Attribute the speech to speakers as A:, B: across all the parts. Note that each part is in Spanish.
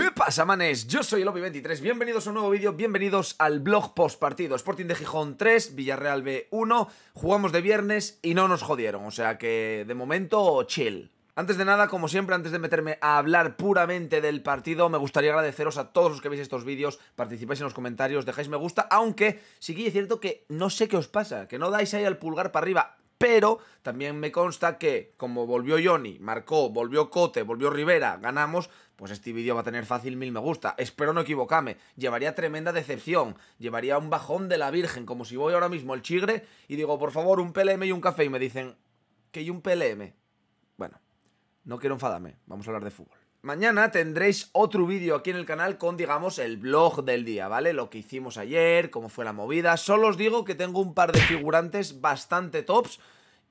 A: ¿Qué pasa, manes? Yo soy el Obi23, bienvenidos a un nuevo vídeo, bienvenidos al blog post partido. Sporting de Gijón 3, Villarreal B1, jugamos de viernes y no nos jodieron, o sea que de momento chill. Antes de nada, como siempre, antes de meterme a hablar puramente del partido, me gustaría agradeceros a todos los que veis estos vídeos, participáis en los comentarios, dejáis me gusta, aunque sí que es cierto que no sé qué os pasa, que no dais ahí al pulgar para arriba, pero también me consta que como volvió Johnny, marcó, volvió Cote, volvió Rivera, ganamos, pues este vídeo va a tener fácil mil me gusta. Espero no equivocarme, llevaría tremenda decepción, llevaría un bajón de la Virgen, como si voy ahora mismo al Chigre y digo, por favor, un PLM y un café, y me dicen, que hay un PLM. Bueno, no quiero enfadarme, vamos a hablar de fútbol. Mañana tendréis otro vídeo aquí en el canal con, digamos, el blog del día, ¿vale? Lo que hicimos ayer, cómo fue la movida. Solo os digo que tengo un par de figurantes bastante tops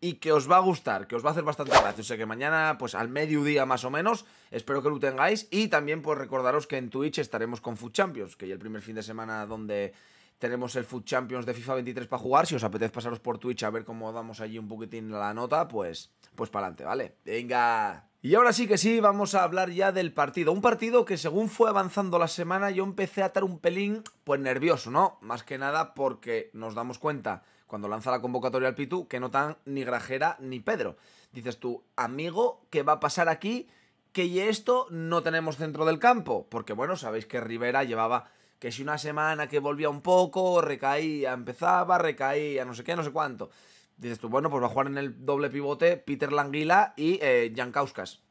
A: y que os va a gustar, que os va a hacer bastante gracia. O sea que mañana, pues al mediodía más o menos, espero que lo tengáis. Y también, pues recordaros que en Twitch estaremos con Food Champions, que ya el primer fin de semana donde tenemos el Food Champions de FIFA 23 para jugar. Si os apetece pasaros por Twitch a ver cómo damos allí un poquitín la nota, pues, pues para adelante, ¿vale? Venga. Y ahora sí que sí, vamos a hablar ya del partido. Un partido que según fue avanzando la semana yo empecé a estar un pelín pues nervioso, ¿no? Más que nada porque nos damos cuenta cuando lanza la convocatoria al Pitu que no tan ni Grajera ni Pedro. Dices tú, amigo, ¿qué va a pasar aquí? Que y esto no tenemos centro del campo. Porque bueno, sabéis que Rivera llevaba que si una semana que volvía un poco, recaía, empezaba, recaía, no sé qué, no sé cuánto. Dices tú, bueno, pues va a jugar en el doble pivote Peter Languila y eh, Jan Kauskas.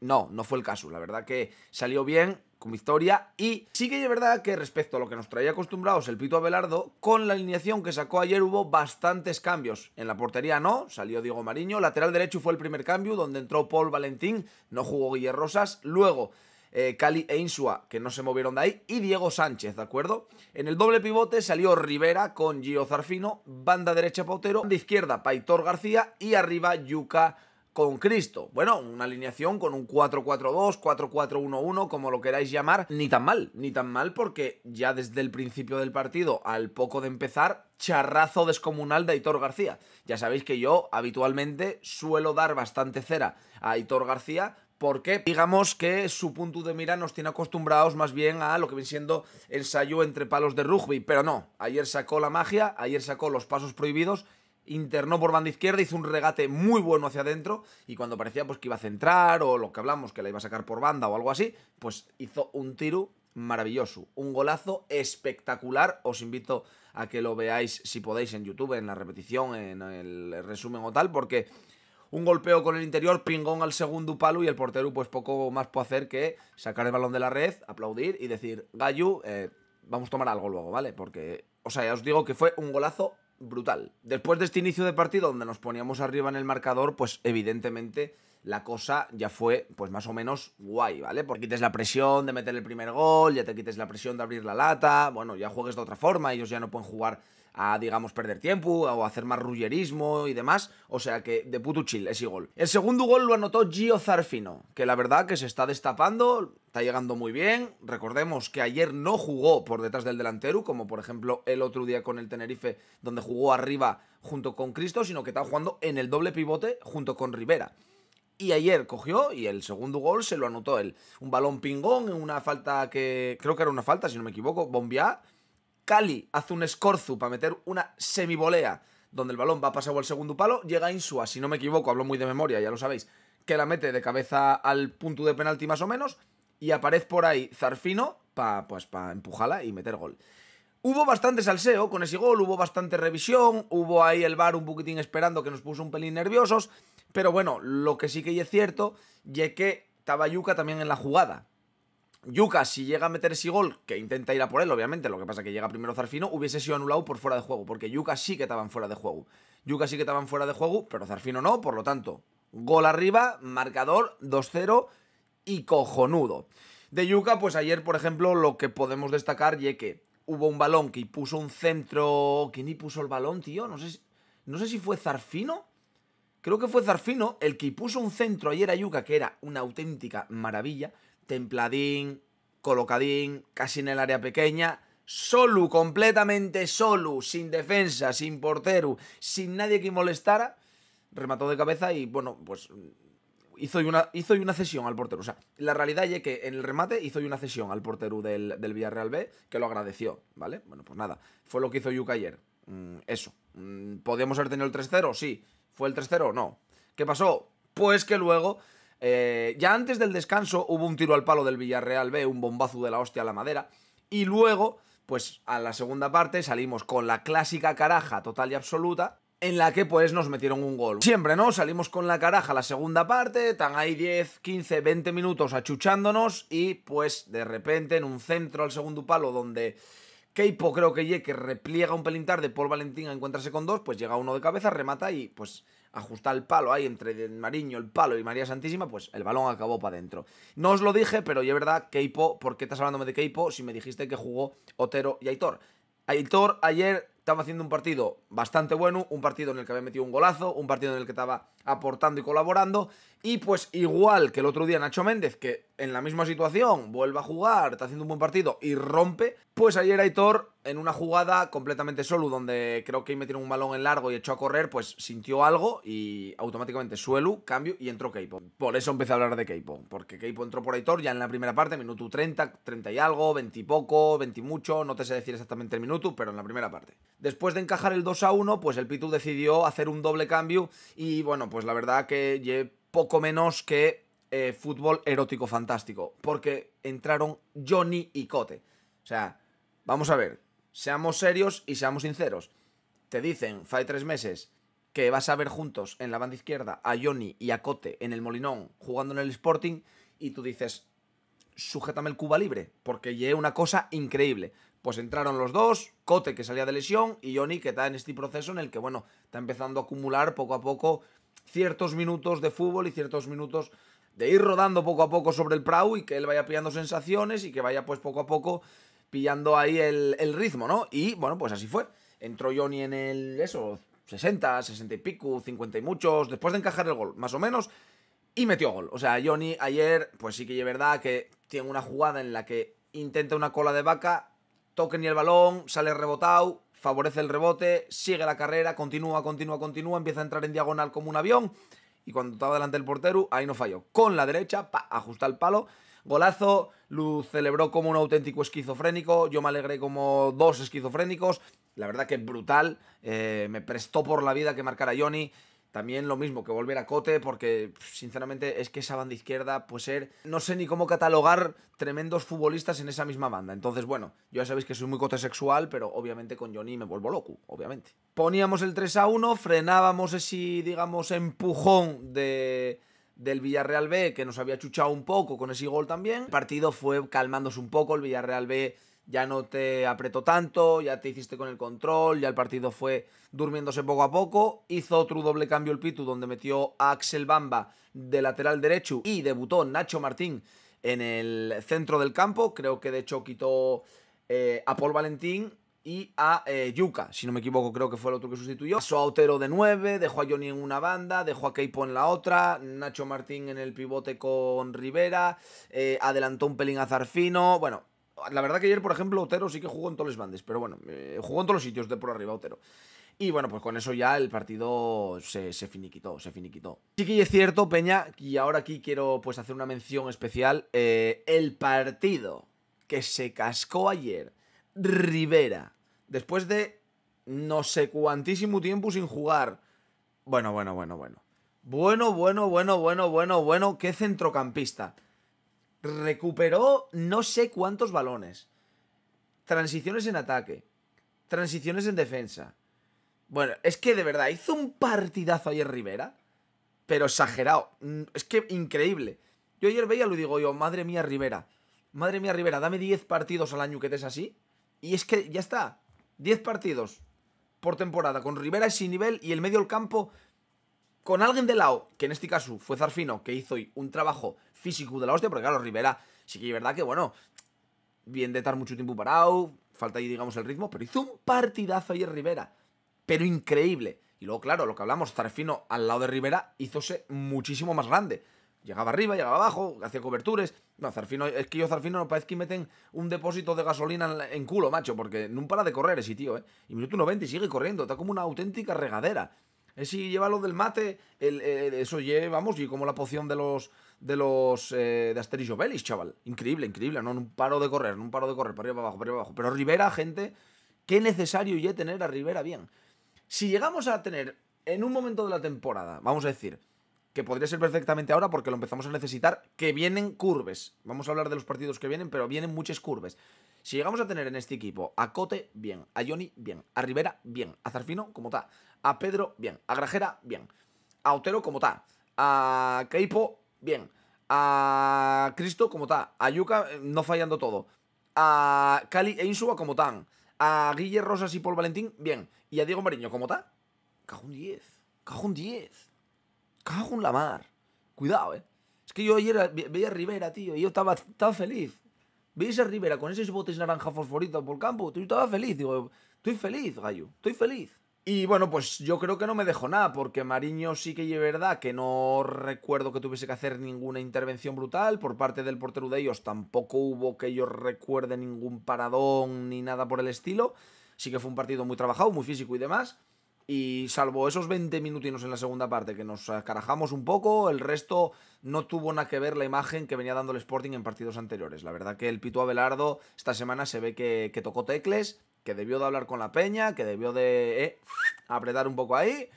A: No, no fue el caso. La verdad que salió bien, con victoria. Y sí que es verdad que respecto a lo que nos traía acostumbrados el Pito Abelardo, con la alineación que sacó ayer hubo bastantes cambios. En la portería no, salió Diego Mariño. Lateral derecho fue el primer cambio, donde entró Paul Valentín, no jugó Guillermo Rosas. Luego eh, Cali e Insua, que no se movieron de ahí, y Diego Sánchez, ¿de acuerdo? En el doble pivote salió Rivera con Gio Zarfino, banda derecha Pautero, banda izquierda Paitor García y arriba Yuca con Cristo. Bueno, una alineación con un 4-4-2, 4-4-1-1, como lo queráis llamar, ni tan mal, ni tan mal porque ya desde el principio del partido, al poco de empezar, charrazo descomunal de Aitor García. Ya sabéis que yo habitualmente suelo dar bastante cera a Aitor García porque digamos que su punto de mira nos tiene acostumbrados más bien a lo que viene siendo ensayo entre palos de rugby, pero no, ayer sacó la magia, ayer sacó los pasos prohibidos internó por banda izquierda, hizo un regate muy bueno hacia adentro y cuando parecía pues, que iba a centrar o lo que hablamos que la iba a sacar por banda o algo así, pues hizo un tiro maravilloso, un golazo espectacular, os invito a que lo veáis si podéis en YouTube, en la repetición, en el resumen o tal, porque un golpeo con el interior, pingón al segundo palo y el portero pues poco más puede hacer que sacar el balón de la red, aplaudir y decir, gayu eh, vamos a tomar algo luego, ¿vale? Porque, o sea, ya os digo que fue un golazo brutal. Después de este inicio de partido donde nos poníamos arriba en el marcador, pues evidentemente la cosa ya fue pues más o menos guay, ¿vale? Porque quites la presión de meter el primer gol, ya te quites la presión de abrir la lata, bueno, ya juegues de otra forma, ellos ya no pueden jugar a, digamos, perder tiempo o hacer más rullerismo y demás. O sea que de puto chill ese gol. El segundo gol lo anotó Gio Zarfino, que la verdad que se está destapando, está llegando muy bien. Recordemos que ayer no jugó por detrás del delantero, como por ejemplo el otro día con el Tenerife, donde jugó arriba junto con Cristo, sino que está jugando en el doble pivote junto con Rivera. Y ayer cogió y el segundo gol se lo anotó él. Un balón pingón, en una falta que creo que era una falta, si no me equivoco, Bombiá. Cali hace un escorzo para meter una semibolea donde el balón va pasado al segundo palo, llega Insua, si no me equivoco, hablo muy de memoria, ya lo sabéis, que la mete de cabeza al punto de penalti más o menos, y aparece por ahí Zarfino para pues, empujarla y meter gol. Hubo bastante salseo con ese gol, hubo bastante revisión, hubo ahí el bar un poquitín esperando que nos puso un pelín nerviosos, pero bueno, lo que sí que es cierto, y es que Tabayuca también en la jugada, Yuka, si llega a meter ese gol, que intenta ir a por él, obviamente, lo que pasa es que llega primero Zarfino, hubiese sido anulado por fuera de juego, porque Yuka sí que estaban fuera de juego. Yuka sí que estaban fuera de juego, pero Zarfino no, por lo tanto, gol arriba, marcador 2-0 y cojonudo. De Yuka, pues ayer, por ejemplo, lo que podemos destacar, ya que hubo un balón que puso un centro. que ni puso el balón, tío? No sé, no sé si fue Zarfino. Creo que fue Zarfino el que puso un centro ayer a Yuka, que era una auténtica maravilla templadín, colocadín, casi en el área pequeña. solo, completamente solo, sin defensa, sin portero, sin nadie que molestara. Remató de cabeza y, bueno, pues hizo una, hizo una cesión al portero. O sea, la realidad es que en el remate hizo una cesión al portero del, del Villarreal B, que lo agradeció, ¿vale? Bueno, pues nada, fue lo que hizo Yuka ayer. Mm, eso. Mm, ¿Podríamos haber tenido el 3-0? Sí. ¿Fue el 3-0? No. ¿Qué pasó? Pues que luego eh, ya antes del descanso hubo un tiro al palo del Villarreal B, un bombazo de la hostia a la madera. Y luego, pues a la segunda parte salimos con la clásica caraja total y absoluta, en la que pues nos metieron un gol. Siempre, ¿no? Salimos con la caraja la segunda parte, tan ahí 10, 15, 20 minutos achuchándonos y pues de repente en un centro al segundo palo donde... Keipo creo que ye, que repliega un pelín tarde, Paul Valentín a encontrarse con dos, pues llega uno de cabeza, remata y pues ajustar el palo ahí entre Mariño, el palo y María Santísima, pues el balón acabó para adentro. No os lo dije, pero es verdad, Keipo, ¿por qué estás hablándome de Keipo si me dijiste que jugó Otero y Aitor? Aitor ayer estaba haciendo un partido bastante bueno, un partido en el que había metido un golazo, un partido en el que estaba aportando y colaborando, y pues igual que el otro día Nacho Méndez, que en la misma situación vuelve a jugar, está haciendo un buen partido y rompe, pues ayer Aitor, en una jugada completamente solo, donde creo que tiene un balón en largo y echó a correr, pues sintió algo y automáticamente suelo, cambio y entró Keipo. Por eso empecé a hablar de Keipo, porque Keipo entró por Aitor ya en la primera parte, minuto 30, 30 y algo, 20 y poco, 20 y mucho, no te sé decir exactamente el minuto, pero en la primera parte. Después de encajar el 2 a 1, pues el Pitu decidió hacer un doble cambio y bueno, pues la verdad que poco menos que eh, fútbol erótico fantástico, porque entraron Johnny y Cote. O sea, vamos a ver, seamos serios y seamos sinceros. Te dicen, fai tres meses, que vas a ver juntos en la banda izquierda a Johnny y a Cote en el Molinón jugando en el Sporting y tú dices, sujétame el Cuba libre, porque lleve una cosa increíble pues entraron los dos, Cote que salía de lesión y Johnny que está en este proceso en el que, bueno, está empezando a acumular poco a poco ciertos minutos de fútbol y ciertos minutos de ir rodando poco a poco sobre el Prau y que él vaya pillando sensaciones y que vaya pues poco a poco pillando ahí el, el ritmo, ¿no? Y bueno, pues así fue. Entró Johnny en el, eso, 60, 60 y pico, 50 y muchos, después de encajar el gol, más o menos, y metió gol. O sea, Johnny ayer, pues sí que es verdad que tiene una jugada en la que intenta una cola de vaca, Toque ni el balón, sale rebotado, favorece el rebote, sigue la carrera, continúa, continúa, continúa, empieza a entrar en diagonal como un avión y cuando estaba delante del portero, ahí no falló. Con la derecha, ajusta el palo, golazo, lo celebró como un auténtico esquizofrénico, yo me alegré como dos esquizofrénicos, la verdad que brutal, eh, me prestó por la vida que marcara Johnny. También lo mismo que volver a Cote, porque sinceramente es que esa banda izquierda puede ser, no sé ni cómo catalogar tremendos futbolistas en esa misma banda. Entonces, bueno, yo ya sabéis que soy muy Cote sexual, pero obviamente con Johnny me vuelvo loco, obviamente. Poníamos el 3 a 1, frenábamos ese, digamos, empujón de del Villarreal B, que nos había chuchado un poco con ese gol también. El partido fue calmándose un poco, el Villarreal B ya no te apretó tanto, ya te hiciste con el control, ya el partido fue durmiéndose poco a poco. Hizo otro doble cambio el Pitu, donde metió a Axel Bamba de lateral derecho y debutó Nacho Martín en el centro del campo. Creo que de hecho quitó eh, a Paul Valentín y a eh, Yuka, si no me equivoco, creo que fue el otro que sustituyó. Pasó a Otero de 9, dejó a Johnny en una banda, dejó a Keipo en la otra, Nacho Martín en el pivote con Rivera, eh, adelantó un pelín a Zarfino. Bueno, la verdad que ayer, por ejemplo, Otero sí que jugó en todos los bandes, pero bueno, eh, jugó en todos los sitios de por arriba Otero. Y bueno, pues con eso ya el partido se, se, finiquitó, se finiquitó. Sí que es cierto, Peña, y ahora aquí quiero pues hacer una mención especial. Eh, el partido que se cascó ayer, Rivera, después de no sé cuantísimo tiempo sin jugar. Bueno, bueno, bueno, bueno. Bueno, bueno, bueno, bueno, bueno, bueno, qué centrocampista recuperó no sé cuántos balones. Transiciones en ataque. Transiciones en defensa. Bueno, es que de verdad, hizo un partidazo ayer Rivera. Pero exagerado. Mm, es que increíble. Yo ayer veía, lo digo yo, madre mía Rivera. Madre mía Rivera, dame 10 partidos al año que te es así. Y es que ya está. 10 partidos por temporada con Rivera sin nivel y el medio del campo con alguien de lado, que en este caso fue Zarfino, que hizo un trabajo físico de la hostia, porque claro, Rivera sí que es verdad que, bueno, bien de estar mucho tiempo parado, falta ahí, digamos, el ritmo, pero hizo un partidazo en Rivera, pero increíble. Y luego, claro, lo que hablamos, Zarfino al lado de Rivera hízose muchísimo más grande. Llegaba arriba, llegaba abajo, hacía coberturas No, Zarfino, es que yo Zarfino no parece que meten un depósito de gasolina en, culo, macho, porque no para de correr ese tío, ¿eh? Y minuto 90 y sigue corriendo, está como una auténtica regadera. Es eh, si lleva lo del mate, eh, eso lleva, vamos, y como la poción de los de los eh, de Asterix chaval. Increíble, increíble, no, un paro de correr, un paro de correr, para arriba, abajo, para arriba, abajo. Pero Rivera, gente, qué necesario ya tener a Rivera bien. Si llegamos a tener en un momento de la temporada, vamos a decir, que podría ser perfectamente ahora porque lo empezamos a necesitar, que vienen curves. Vamos a hablar de los partidos que vienen, pero vienen muchas curves. Si llegamos a tener en este equipo a Cote, bien, a Johnny, bien, a Rivera, bien, a Zarfino, como está, a Pedro, bien. A Grajera, bien. A Otero, como está. A Keipo, bien. A Cristo, como está. A Yuka, eh, no fallando todo. A Cali e Insuba como están. A Guille Rosas y Paul Valentín, bien. Y a Diego Mariño, como está. Cajón 10. Cajón 10. Cajón la mar. Cuidado, eh. Es que yo ayer veía Rivera, tío, y yo estaba, tan feliz. ¿Veis a Rivera con esos botes naranja fosforito por el campo? Yo estaba feliz, digo, estoy feliz, gallo, estoy feliz. Y bueno, pues yo creo que no me dejó nada, porque Mariño sí que es verdad que no recuerdo que tuviese que hacer ninguna intervención brutal. Por parte del portero de ellos tampoco hubo que yo recuerde ningún paradón ni nada por el estilo. Sí que fue un partido muy trabajado, muy físico y demás. Y salvo esos 20 minutinos en la segunda parte que nos carajamos un poco, el resto no tuvo nada que ver la imagen que venía dando el Sporting en partidos anteriores. La verdad que el Pito Abelardo esta semana se ve que, que tocó tecles que debió de hablar con la peña, que debió de eh, apretar un poco ahí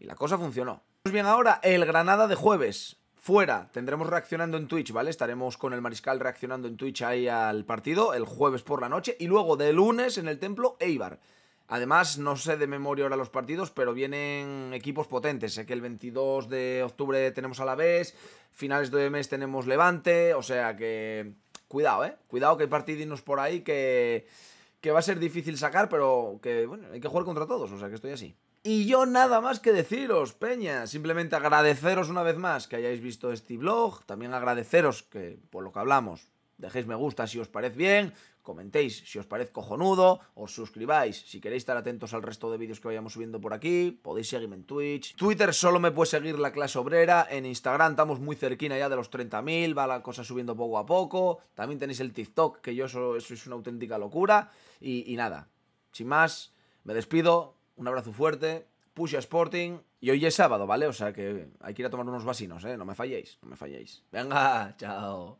A: y la cosa funcionó. Pues bien, ahora el Granada de jueves. Fuera, tendremos reaccionando en Twitch, ¿vale? Estaremos con el Mariscal reaccionando en Twitch ahí al partido el jueves por la noche y luego de lunes en el templo Eibar. Además, no sé de memoria ahora los partidos, pero vienen equipos potentes. Sé ¿eh? que el 22 de octubre tenemos a la vez, finales de mes tenemos Levante, o sea que... Cuidado, ¿eh? Cuidado que hay partidinos por ahí que que va a ser difícil sacar, pero que bueno, hay que jugar contra todos, o sea que estoy así. Y yo nada más que deciros, Peña, simplemente agradeceros una vez más que hayáis visto este vlog, también agradeceros que, por lo que hablamos, dejéis me gusta si os parece bien, comentéis si os parece cojonudo, os suscribáis si queréis estar atentos al resto de vídeos que vayamos subiendo por aquí, podéis seguirme en Twitch. Twitter solo me puede seguir la clase obrera, en Instagram estamos muy cerquina ya de los 30.000, va la cosa subiendo poco a poco, también tenéis el TikTok, que yo eso, es una auténtica locura, y, nada, sin más, me despido, un abrazo fuerte, a Sporting. Y hoy es sábado, ¿vale? O sea que hay que ir a tomar unos vasinos, ¿eh? No me falléis, no me falléis. Venga, chao.